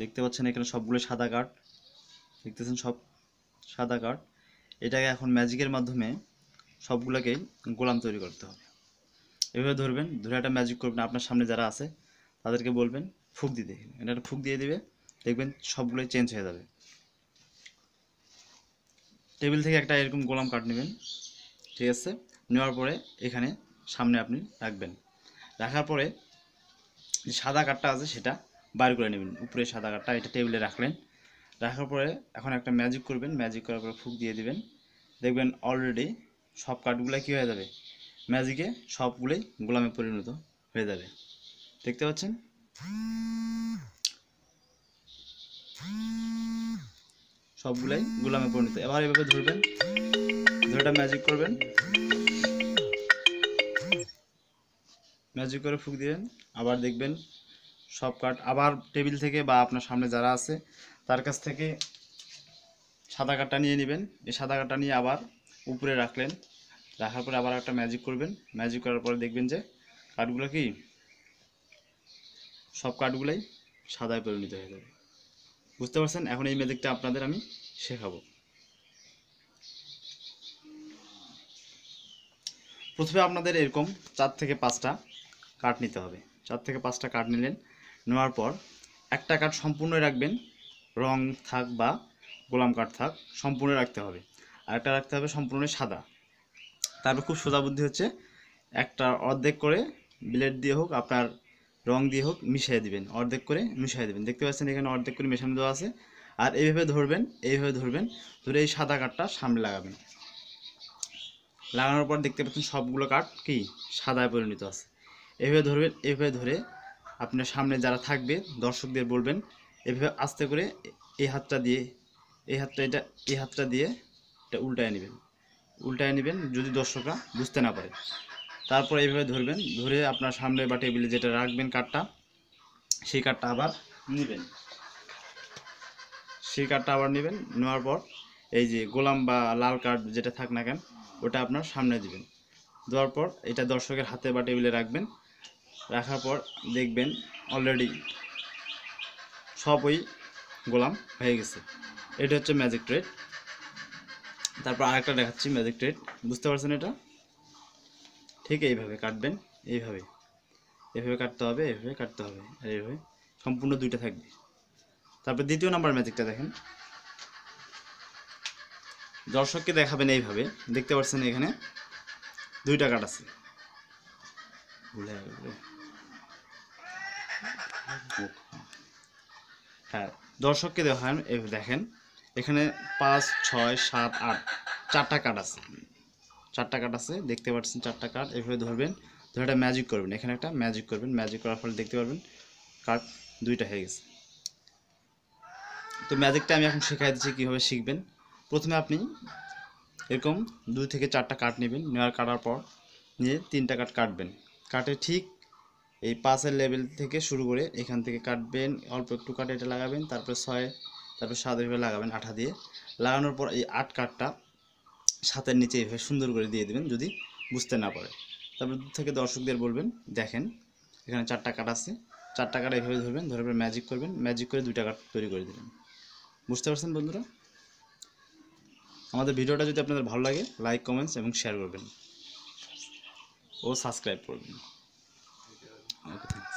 দেখতে পাচ্ছেন এখানে সবগুলো সাদা কার্ড দেখতেছেন সব সাদা কার্ড এটাকে এখন ম্যাজিকের মাধ্যমে সবগুলোকেই গোলাম তৈরি করতে হবে এভাবে ধরবেন ধরে একটা ম্যাজিক করবেন আপনার সামনে যারা আছে তাদেরকে বলবেন ফুক দিয়ে দেখবেন এটা একটা ফুক দিয়ে দেবে দেখবেন সবগুলোই চেঞ্জ হয়ে যাবে টেবিল থেকে একটা এরকম গোলাম কাঠ নেবেন ঠিক আছে নেওয়ার পরে এখানে সামনে আপনি রাখবেন রাখার পরে সাদা কাঠটা আছে সেটা বাইর করে নেবেন উপরে সাদা কাঠটা এটা টেবিলে রাখলেন রাখার পরে এখন একটা ম্যাজিক করবেন ম্যাজিক করার পরে ফুক দিয়ে দিবেন দেখবেন অলরেডি সব কাঠগুলো কী হয়ে যাবে ম্যাজিকে সবগুলোই গোলামে পরিণত হয়ে যাবে দেখতে পাচ্ছেন সবগুলাই গোলামে পরিণত এবার এভাবে ধরবেন ধরেটা ম্যাজিক করবেন ম্যাজিক করে ফুক দিলেন আবার দেখবেন সব কাঠ আবার টেবিল থেকে বা আপনার সামনে যারা আছে তার কাছ থেকে সাদা কাঠটা নিয়ে নেবেন এই সাদা কাঠটা নিয়ে আবার উপরে রাখলেন রাখার পরে আবার একটা ম্যাজিক করবেন ম্যাজিক করার পরে দেখবেন যে কাঠগুলো কি সব কাঠগুলাই সাদায় পরিণত হয়ে যাবে বুঝতে পারছেন এখন এই ম্যাজিকটা আপনাদের আমি শেখাবো প্রথমে আপনাদের এরকম চার থেকে পাঁচটা কাঠ নিতে হবে চার থেকে পাঁচটা কাঠ নিলেন নেওয়ার পর একটা কাঠ সম্পূর্ণই রাখবেন রং থাক বা গোলাম কাঠ থাক সম্পূর্ণ রাখতে হবে আর একটা রাখতে হবে সম্পূর্ণ সাদা তারপর খুব সোজা বুদ্ধি হচ্ছে একটা অর্ধেক করে ব্লেড দিয়ে হোক আপনার রং দিয়ে হোক মিশিয়ে দিবেন অর্ধেক করে মিশিয়ে দেবেন দেখতে পাচ্ছেন এখানে অর্ধেক করে মেশানো দেওয়া আছে আর এইভাবে ধরবেন এইভাবে ধরবেন ধরে এই সাদা কাঠটা সামনে লাগাবেন লাগানোর পর দেখতে পাচ্ছেন সবগুলো কাঠ কি সাদায় পরিণত আছে এভাবে ধরবেন এভাবে ধরে আপনার সামনে যারা থাকবে দর্শকদের বলবেন এভাবে আস্তে করে এই হাতটা দিয়ে এই হাতটা এটা এই হাতটা দিয়ে এটা উল্টায় নেবেন উল্টায় নেবেন যদি দর্শকরা বুঝতে না পারে তারপর এইভাবে ধরবেন ধরে আপনার সামনে বা টেবিলে যেটা রাখবেন কাঠটা সেই কাঠটা আবার নেবেন সেই কাঠটা আবার নেবেন নেওয়ার পর এই যে গোলাম বা লাল কাঠ যেটা থাক না কেন ওটা আপনার সামনে দেবেন দেওয়ার পর এটা দর্শকের হাতে বা টেবিলে রাখবেন রাখার পর দেখবেন অলরেডি সবই গোলাম হয়ে গেছে এটা হচ্ছে ম্যাজিক ট্রেড তারপর আরেকটা দেখাচ্ছি ম্যাজিক ট্রেড বুঝতে পারছেন এটা ঠিক এইভাবে কাটবেন এইভাবে এভাবে কাটতে হবে এভাবে কাটতে হবে আর এইভাবে সম্পূর্ণ দুইটা থাকবে তারপর দ্বিতীয় নাম্বার ম্যাজিকটা দেখেন দর্শককে দেখাবেন এইভাবে দেখতে পাচ্ছেন এখানে দুইটা কাট আছে ভুলে হ্যাঁ দর্শককে দেখান দেখেন এখানে পাঁচ ছয় সাত আট চারটা কাঠ আছে চারটা কাঠ আছে দেখতে পাচ্ছেন চারটা কাঠ এভাবে ধরবেন ধরে একটা ম্যাজিক করবেন এখানে একটা ম্যাজিক করবেন ম্যাজিক করার ফলে দেখতে পারবেন কাঠ দুইটা হয়ে গেছে তো ম্যাজিকটা আমি এখন শেখাই দিচ্ছি কীভাবে শিখবেন প্রথমে আপনি এরকম দুই থেকে চারটা কাঠ নেবেন নেওয়ার কাটার পর নিয়ে তিনটা কাঠ কাটবেন কাটে ঠিক এই পাঁচের লেভেল থেকে শুরু করে এখান থেকে কাটবেন অল্প একটু কাটে এটা লাগাবেন তারপরে ছয় তারপর সাত এভাবে লাগাবেন আঠা দিয়ে লাগানোর পর এই আট কাঠটা সাতের নিচে এভাবে সুন্দর করে দিয়ে দেবেন যদি বুঝতে না পারে তারপর দূর থেকে দর্শকদের বলবেন দেখেন এখানে চারটা কাট আছে চারটা কাট এভাবে ধরবেন ধরে পরে ম্যাজিক করবেন ম্যাজিক করে দুইটা কাট তৈরি করে দেবেন বুঝতে পারছেন বন্ধুরা আমাদের ভিডিওটা যদি আপনাদের ভালো লাগে লাইক কমেন্টস এবং শেয়ার করবেন ও সাবস্ক্রাইব করবেন Okay.